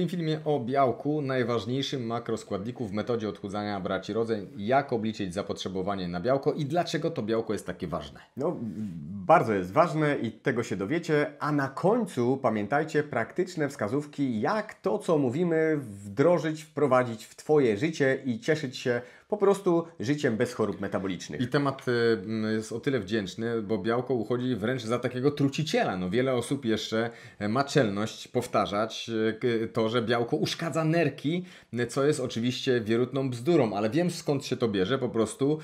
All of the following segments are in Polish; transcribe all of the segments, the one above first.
tym filmie o białku, najważniejszym makroskładniku w metodzie odchudzania braci rodzeń, jak obliczyć zapotrzebowanie na białko i dlaczego to białko jest takie ważne. No, bardzo jest ważne i tego się dowiecie, a na końcu pamiętajcie praktyczne wskazówki, jak to, co mówimy, wdrożyć, wprowadzić w Twoje życie i cieszyć się po prostu życiem bez chorób metabolicznych. I temat y, jest o tyle wdzięczny, bo białko uchodzi wręcz za takiego truciciela. No wiele osób jeszcze e, ma czelność powtarzać e, to, że białko uszkadza nerki, e, co jest oczywiście wierutną bzdurą, ale wiem skąd się to bierze, po prostu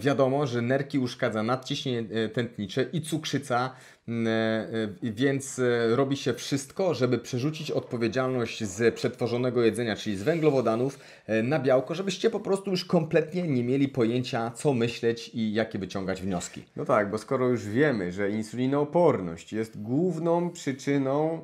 wiadomo, że nerki uszkadza nadciśnienie tętnicze i cukrzyca Mm, e, e, więc e, robi się wszystko, żeby przerzucić odpowiedzialność z przetworzonego jedzenia, czyli z węglowodanów, na białko, żebyście po prostu już kompletnie nie mieli pojęcia, co myśleć i jakie wyciągać wnioski. No tak, bo skoro już wiemy, że insulinooporność jest główną przyczyną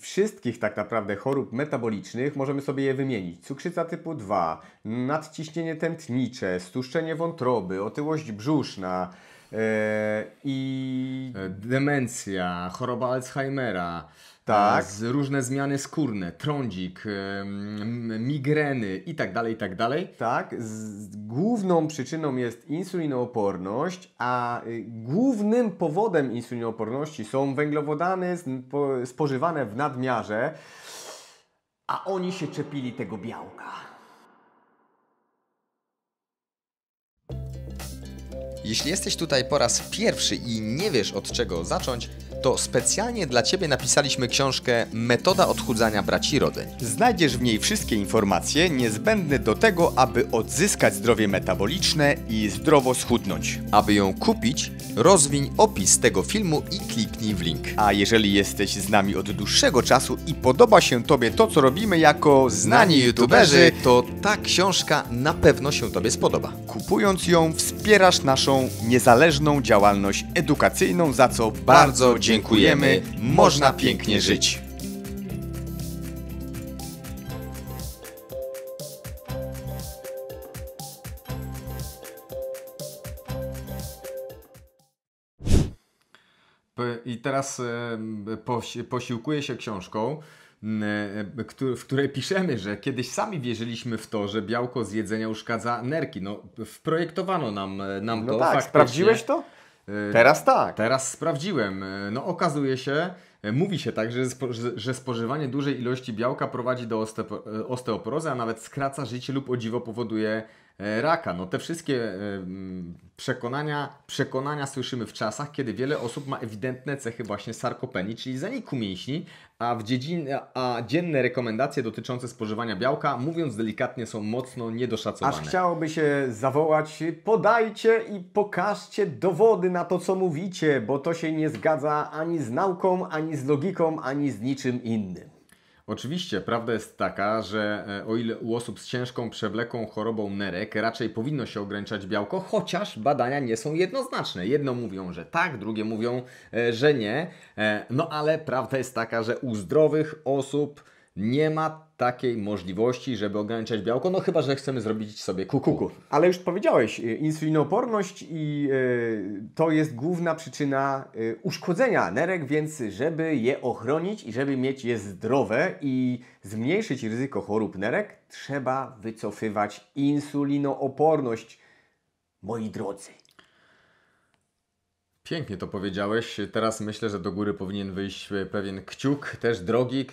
wszystkich tak naprawdę chorób metabolicznych możemy sobie je wymienić. Cukrzyca typu 2, nadciśnienie tętnicze, stuszczenie wątroby, otyłość brzuszna, E, I e, demencja, choroba Alzheimera, tak. Z różne zmiany skórne, trądzik, migreny i tak dalej, i tak dalej. Tak, z, główną przyczyną jest insulinooporność, a y, głównym powodem insulinooporności są węglowodany spożywane w nadmiarze, a oni się czepili tego białka. Jeśli jesteś tutaj po raz pierwszy i nie wiesz od czego zacząć, to specjalnie dla Ciebie napisaliśmy książkę Metoda odchudzania braci rodzeń. Znajdziesz w niej wszystkie informacje niezbędne do tego, aby odzyskać zdrowie metaboliczne i zdrowo schudnąć. Aby ją kupić, rozwiń opis tego filmu i kliknij w link. A jeżeli jesteś z nami od dłuższego czasu i podoba się Tobie to, co robimy jako znani youtuberzy, to ta książka na pewno się Tobie spodoba. Kupując ją wspierasz naszą niezależną działalność edukacyjną, za co bardzo, bardzo dziękuję dziękujemy. Można pięknie żyć. I teraz e, posiłkuję się książką, e, e, w której piszemy, że kiedyś sami wierzyliśmy w to, że białko z jedzenia uszkadza nerki. No, wprojektowano nam, nam no to. Tak, faktycznie. sprawdziłeś to? Y, Teraz tak. Teraz sprawdziłem. Y, no okazuje się, y, mówi się tak, że, spo, że spożywanie dużej ilości białka prowadzi do osteoporozy, a nawet skraca życie lub o dziwo powoduje E, raka. No te wszystkie e, mm, przekonania, przekonania słyszymy w czasach, kiedy wiele osób ma ewidentne cechy właśnie sarkopenii, czyli zaniku mięśni, a, w dziedzin, a dzienne rekomendacje dotyczące spożywania białka, mówiąc delikatnie, są mocno niedoszacowane. Aż chciałoby się zawołać, podajcie i pokażcie dowody na to, co mówicie, bo to się nie zgadza ani z nauką, ani z logiką, ani z niczym innym. Oczywiście, prawda jest taka, że e, o ile u osób z ciężką przewlekłą chorobą nerek raczej powinno się ograniczać białko, chociaż badania nie są jednoznaczne. Jedno mówią, że tak, drugie mówią, e, że nie. E, no ale prawda jest taka, że u zdrowych osób nie ma takiej możliwości, żeby ograniczać białko, no chyba, że chcemy zrobić sobie kukuku. Ale już powiedziałeś, y, insulinooporność i y, to jest główna przyczyna y, uszkodzenia nerek, więc żeby je ochronić i żeby mieć je zdrowe i zmniejszyć ryzyko chorób nerek, trzeba wycofywać insulinooporność, moi drodzy. Pięknie to powiedziałeś. Teraz myślę, że do góry powinien wyjść e, pewien kciuk, też drogi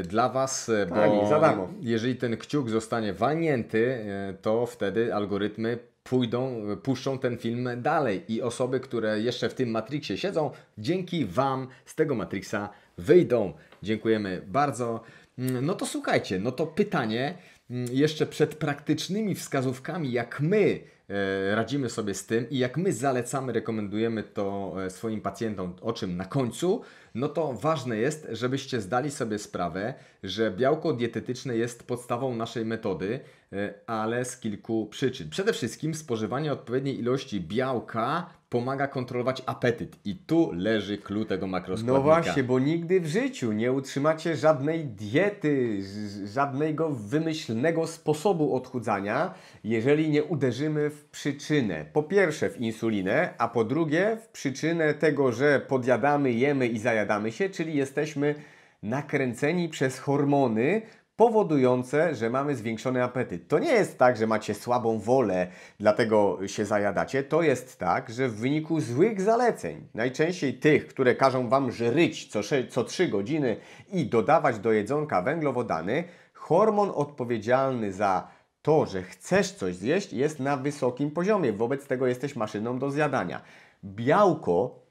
e, dla Was, e, tak, bo Tani, za darmo. jeżeli ten kciuk zostanie walnięty, to wtedy algorytmy pójdą, puszczą ten film dalej i osoby, które jeszcze w tym Matrixie siedzą, dzięki Wam z tego Matrixa wyjdą. Dziękujemy bardzo. Mm, no to słuchajcie, no to pytanie mm, jeszcze przed praktycznymi wskazówkami, jak my E, radzimy sobie z tym i jak my zalecamy, rekomendujemy to e, swoim pacjentom, o czym na końcu no to ważne jest, żebyście zdali sobie sprawę, że białko dietetyczne jest podstawą naszej metody, e, ale z kilku przyczyn. Przede wszystkim spożywanie odpowiedniej ilości białka pomaga kontrolować apetyt i tu leży klucz tego makroskładnika. No właśnie, bo nigdy w życiu nie utrzymacie żadnej diety, żadnego wymyślnego sposobu odchudzania, jeżeli nie uderzymy w przyczynę. Po pierwsze w insulinę, a po drugie w przyczynę tego, że podjadamy, jemy i zajadamy dogadamy się, czyli jesteśmy nakręceni przez hormony, powodujące, że mamy zwiększony apetyt. To nie jest tak, że macie słabą wolę, dlatego się zajadacie. To jest tak, że w wyniku złych zaleceń, najczęściej tych, które każą Wam żryć co, co 3 godziny i dodawać do jedzonka węglowodany, hormon odpowiedzialny za to, że chcesz coś zjeść, jest na wysokim poziomie. Wobec tego jesteś maszyną do zjadania. Białko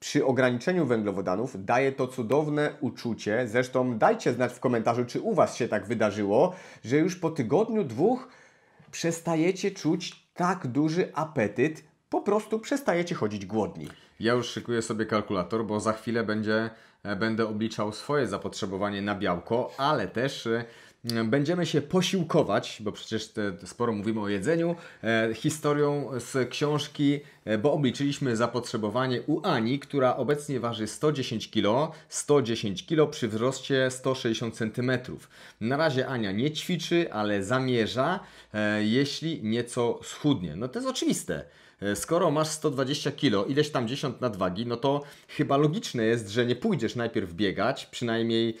przy ograniczeniu węglowodanów daje to cudowne uczucie. Zresztą dajcie znać w komentarzu, czy u Was się tak wydarzyło, że już po tygodniu, dwóch przestajecie czuć tak duży apetyt, po prostu przestajecie chodzić głodni. Ja już szykuję sobie kalkulator, bo za chwilę będzie, e, będę obliczał swoje zapotrzebowanie na białko, ale też e, będziemy się posiłkować, bo przecież te, sporo mówimy o jedzeniu, e, historią z książki, e, bo obliczyliśmy zapotrzebowanie u Ani, która obecnie waży 110 kg, 110 kg przy wzroście 160 cm. Na razie Ania nie ćwiczy, ale zamierza, e, jeśli nieco schudnie. No to jest oczywiste. E, skoro masz 120 kg, ileś tam 10 nadwagi, no to chyba logiczne jest, że nie pójdziesz najpierw biegać, przynajmniej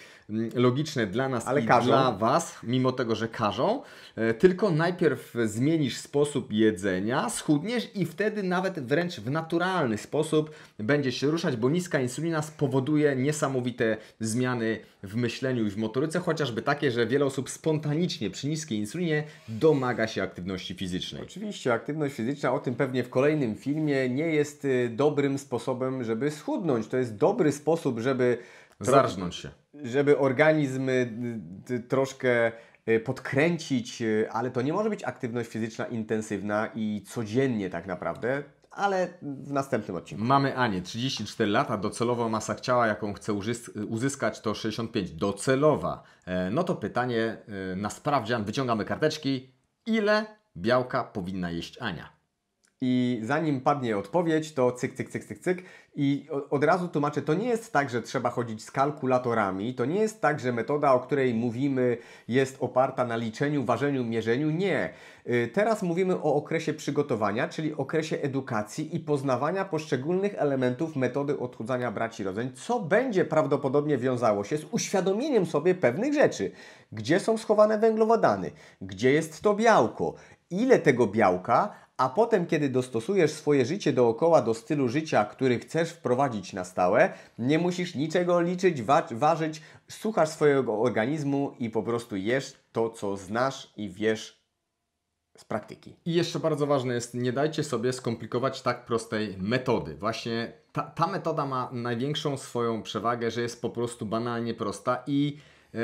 logiczne dla nas Ale i każą. dla Was, mimo tego, że każą. E, tylko najpierw zmienisz sposób jedzenia, schudniesz i wtedy nawet wręcz w naturalny sposób będziesz się ruszać, bo niska insulina spowoduje niesamowite zmiany w myśleniu i w motoryce, chociażby takie, że wiele osób spontanicznie przy niskiej insulinie domaga się aktywności fizycznej. Oczywiście, aktywność fizyczna, o tym pewnie w kolejnym filmie, nie jest y, dobrym sposobem, żeby schudnąć. To jest dobry sposób, żeby... Zarżnąć się żeby organizm y, y, troszkę y, podkręcić, ale to nie może być aktywność fizyczna intensywna i codziennie tak naprawdę. Ale w następnym odcinku. Mamy Anię, 34 lata, docelowa masa ciała, jaką chce uzyskać to 65. Docelowa. E, no to pytanie e, na sprawdzian, wyciągamy karteczki. Ile białka powinna jeść Ania? i zanim padnie odpowiedź, to cyk, cyk, cyk, cyk, cyk. I od razu tłumaczę, to nie jest tak, że trzeba chodzić z kalkulatorami, to nie jest tak, że metoda, o której mówimy, jest oparta na liczeniu, ważeniu, mierzeniu. Nie. Y, teraz mówimy o okresie przygotowania, czyli okresie edukacji i poznawania poszczególnych elementów metody odchudzania braci rodzeń, co będzie prawdopodobnie wiązało się z uświadomieniem sobie pewnych rzeczy. Gdzie są schowane węglowodany, gdzie jest to białko, ile tego białka, a potem, kiedy dostosujesz swoje życie dookoła do stylu życia, który chcesz wprowadzić na stałe, nie musisz niczego liczyć, wa ważyć, słuchasz swojego organizmu i po prostu jesz to, co znasz i wiesz z praktyki. I jeszcze bardzo ważne jest, nie dajcie sobie skomplikować tak prostej metody. Właśnie ta, ta metoda ma największą swoją przewagę, że jest po prostu banalnie prosta i. Yy,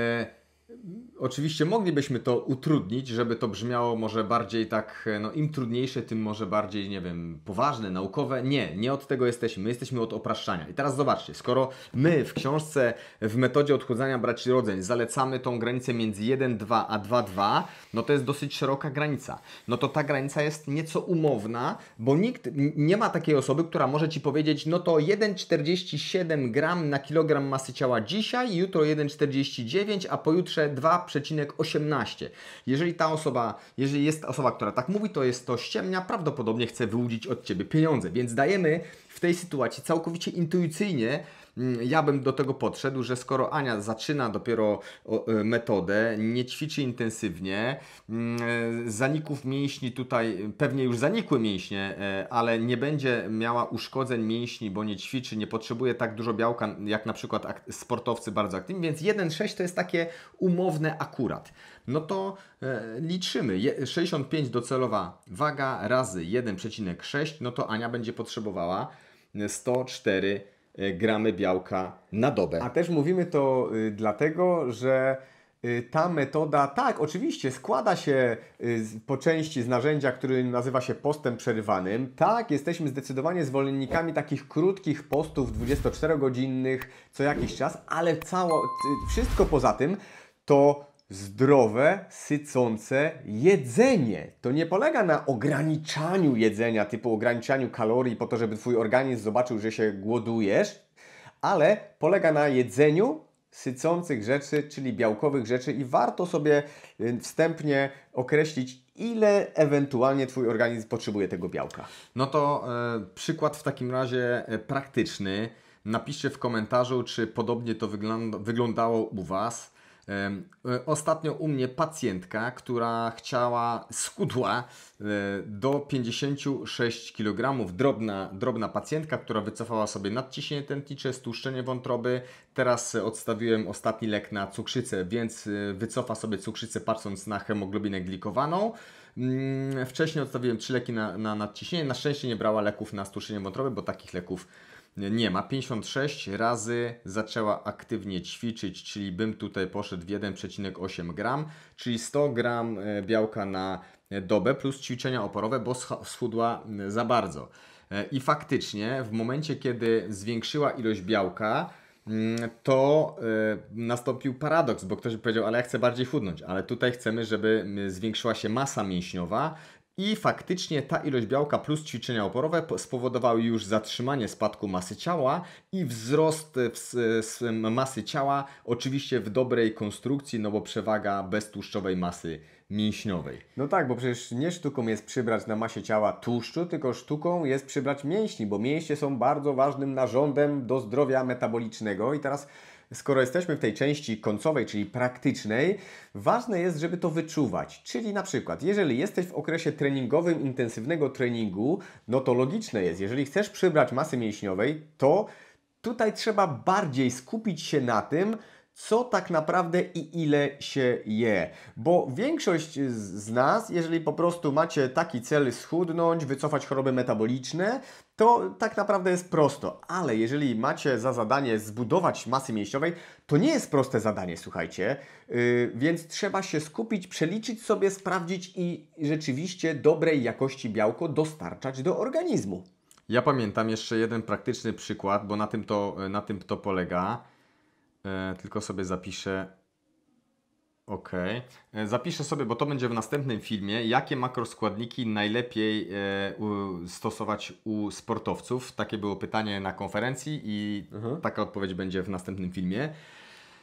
Oczywiście moglibyśmy to utrudnić, żeby to brzmiało może bardziej tak, e, no im trudniejsze, tym może bardziej, nie wiem, poważne, naukowe. Nie, nie od tego jesteśmy, my jesteśmy od opraszczania. I teraz zobaczcie, skoro my w książce w metodzie odchudzania braci rodzeń zalecamy tą granicę między 1,2 a 2,2, no to jest dosyć szeroka granica. No to ta granica jest nieco umowna, bo nikt, nie ma takiej osoby, która może Ci powiedzieć, no to 1,47 gram na kilogram masy ciała dzisiaj, jutro 1,49, a pojutrze 2,18. Jeżeli ta osoba, jeżeli jest osoba, która tak mówi, to jest to ściemnia, prawdopodobnie chce wyłudzić od ciebie pieniądze. Więc dajemy w tej sytuacji całkowicie intuicyjnie Mm, ja bym do tego podszedł, że skoro Ania zaczyna dopiero e, metodę, nie ćwiczy intensywnie, mm, e, zaników mięśni tutaj, pewnie już zanikły mięśnie, e, ale nie będzie miała uszkodzeń mięśni, bo nie ćwiczy, nie potrzebuje tak dużo białka, jak na przykład sportowcy bardzo aktywni, więc 1,6 to jest takie umowne akurat. No to liczymy. 65 docelowa waga razy 1,6, no to Ania będzie potrzebowała 104 Y, gramy białka na dobę. A też mówimy to y, dlatego, że y, ta metoda, tak, oczywiście składa się po części z narzędzia, który nazywa się postem przerywanym. Tak, jesteśmy zdecydowanie zwolennikami takich krótkich postów 24-godzinnych co jakiś czas, ale cało, wszystko poza tym to zdrowe, sycące jedzenie. To nie polega na ograniczaniu jedzenia, typu ograniczaniu kalorii po to, żeby twój organizm zobaczył, że się głodujesz, ale polega na jedzeniu sycących rzeczy, czyli białkowych rzeczy i warto sobie y, wstępnie określić, ile ewentualnie Twój organizm potrzebuje tego białka. No to e, przykład w takim razie e, praktyczny. Napiszcie w komentarzu, czy podobnie to wygląda, wyglądało u Was. E, ostatnio u mnie pacjentka, która chciała, skudła e, do 56 kg. Drobna, drobna pacjentka, która wycofała sobie nadciśnienie tętnicze, stłuszczenie wątroby. Teraz e, odstawiłem ostatni lek na cukrzycę, więc wycofa sobie cukrzycę patrząc na hemoglobinę glikowaną. Mm, wcześniej odstawiłem trzy leki na, na nadciśnienie. Na szczęście nie brała leków na stłuszczenie wątroby, bo takich leków nie ma. 56 razy zaczęła aktywnie ćwiczyć, czyli bym tutaj poszedł w 1,8 gram, czyli 100 gram e, białka na e, dobę plus ćwiczenia oporowe, bo schudła e, za bardzo. I faktycznie w momencie, kiedy zwiększyła ilość białka, mm, to nastąpił paradoks, bo ktoś by powiedział, ale ja chcę bardziej chudnąć, ale tutaj chcemy, żeby zwiększyła się masa mięśniowa i faktycznie ta ilość białka plus ćwiczenia oporowe spowodowały już zatrzymanie spadku masy ciała i wzrost e, masy ciała, oczywiście w dobrej konstrukcji, no bo przewaga beztłuszczowej masy mięśniowej. No tak, bo przecież nie sztuką jest przybrać na masie ciała tłuszczu, tylko sztuką jest przybrać mięśni, bo mięśnie są bardzo ważnym narządem do zdrowia metabolicznego i teraz Skoro jesteśmy w tej części końcowej, czyli praktycznej, ważne jest, żeby to wyczuwać. Czyli na przykład, jeżeli jesteś w okresie treningowym intensywnego treningu, no to logiczne jest, jeżeli chcesz przybrać masy mięśniowej, to tutaj trzeba bardziej skupić się na tym, co tak naprawdę i ile się je. Bo większość z nas, jeżeli po prostu macie taki cel schudnąć, wycofać choroby metaboliczne, to tak naprawdę jest prosto. Ale jeżeli macie za zadanie zbudować masy mięśniowej, to nie jest proste zadanie, słuchajcie. Yy, więc trzeba się skupić, przeliczyć sobie, sprawdzić i rzeczywiście dobrej jakości białko dostarczać do organizmu. Ja pamiętam jeszcze jeden praktyczny przykład, bo na tym to, na tym to polega E, tylko sobie zapiszę. OK. E, zapiszę sobie, bo to będzie w następnym filmie, jakie makroskładniki najlepiej e, stosować u sportowców. Takie było pytanie na konferencji i mhm. taka odpowiedź będzie w następnym filmie.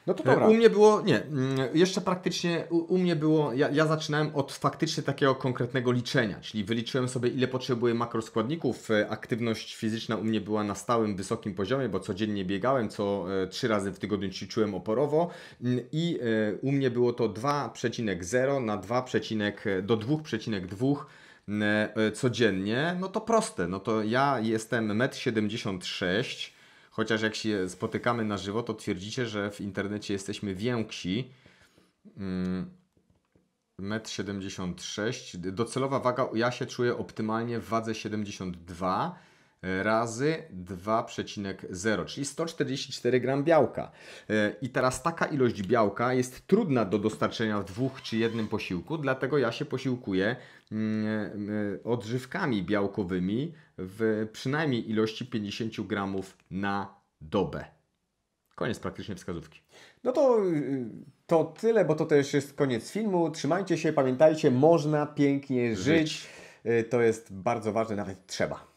No to dobra. U mnie było, nie, mm, jeszcze praktycznie u, u mnie było, ja, ja, zaczynałem od faktycznie takiego konkretnego liczenia, czyli wyliczyłem sobie ile potrzebuję makroskładników. E, aktywność fizyczna u mnie była na stałym, wysokim poziomie, bo codziennie biegałem, co e, trzy razy w tygodniu ćwiczyłem oporowo mm, i e, u mnie było to 2,0 na 2, do 2,2 mm, codziennie, no to proste, no to ja jestem 1,76 m Chociaż jak się spotykamy na żywo, to twierdzicie, że w internecie jesteśmy więksi. Mm, Met 76. Docelowa waga, ja się czuję optymalnie w wadze 72 razy 2,0, czyli 144 gram białka. E, I teraz taka ilość białka jest trudna do dostarczenia w dwóch czy jednym posiłku, dlatego ja się posiłkuję mm, e, odżywkami białkowymi w przynajmniej ilości 50 gramów na dobę. Koniec praktycznie wskazówki. No to, y, to tyle, bo to też jest koniec filmu. Trzymajcie się, pamiętajcie, można pięknie żyć. żyć. Y, to jest bardzo ważne, nawet trzeba.